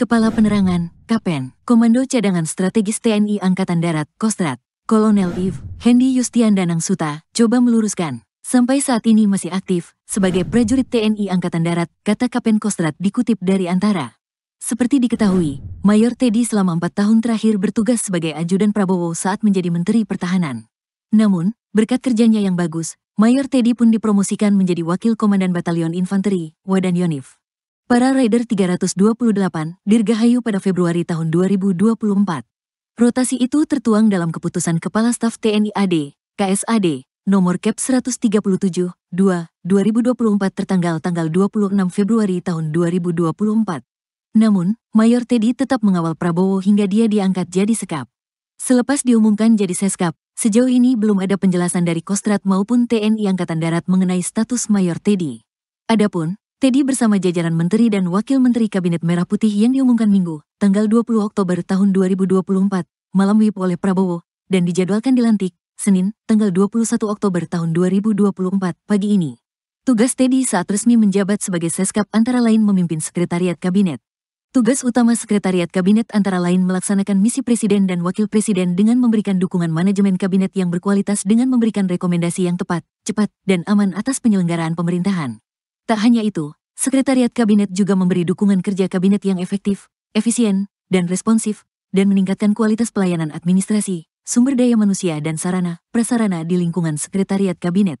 Kepala Penerangan, Kapen, Komando Cadangan Strategis TNI Angkatan Darat, Kostrat, Kolonel Eve, Hendy Yustian Danang Suta, coba meluruskan. Sampai saat ini masih aktif, sebagai prajurit TNI Angkatan Darat, kata Kapen Kostrat dikutip dari Antara. Seperti diketahui, Mayor Teddy selama empat tahun terakhir bertugas sebagai ajudan Prabowo saat menjadi Menteri Pertahanan. Namun, berkat kerjanya yang bagus, Mayor Teddy pun dipromosikan menjadi Wakil Komandan Batalion Infanteri, Wadan Yonif. Para Rider 328, Dirgahayu pada Februari tahun 2024. Rotasi itu tertuang dalam keputusan Kepala Staf TNI AD, KSAD, nomor KEP 137, 2, 2024 tertanggal tanggal 26 Februari tahun 2024. Namun, Mayor Teddy tetap mengawal Prabowo hingga dia diangkat jadi sekap. Selepas diumumkan jadi seskap, sejauh ini belum ada penjelasan dari Kostrat maupun TNI Angkatan Darat mengenai status Mayor Teddy. Adapun, Teddy bersama jajaran menteri dan wakil menteri Kabinet Merah Putih yang diumumkan Minggu, tanggal 20 Oktober tahun 2024, malam WIP oleh Prabowo, dan dijadwalkan dilantik, Senin, tanggal 21 Oktober tahun 2024, pagi ini. Tugas Teddy saat resmi menjabat sebagai Seskap antara lain memimpin Sekretariat Kabinet. Tugas utama Sekretariat Kabinet antara lain melaksanakan misi Presiden dan Wakil Presiden dengan memberikan dukungan manajemen Kabinet yang berkualitas dengan memberikan rekomendasi yang tepat, cepat, dan aman atas penyelenggaraan pemerintahan. Tak hanya itu, Sekretariat Kabinet juga memberi dukungan kerja kabinet yang efektif, efisien, dan responsif, dan meningkatkan kualitas pelayanan administrasi, sumber daya manusia dan sarana, prasarana di lingkungan Sekretariat Kabinet.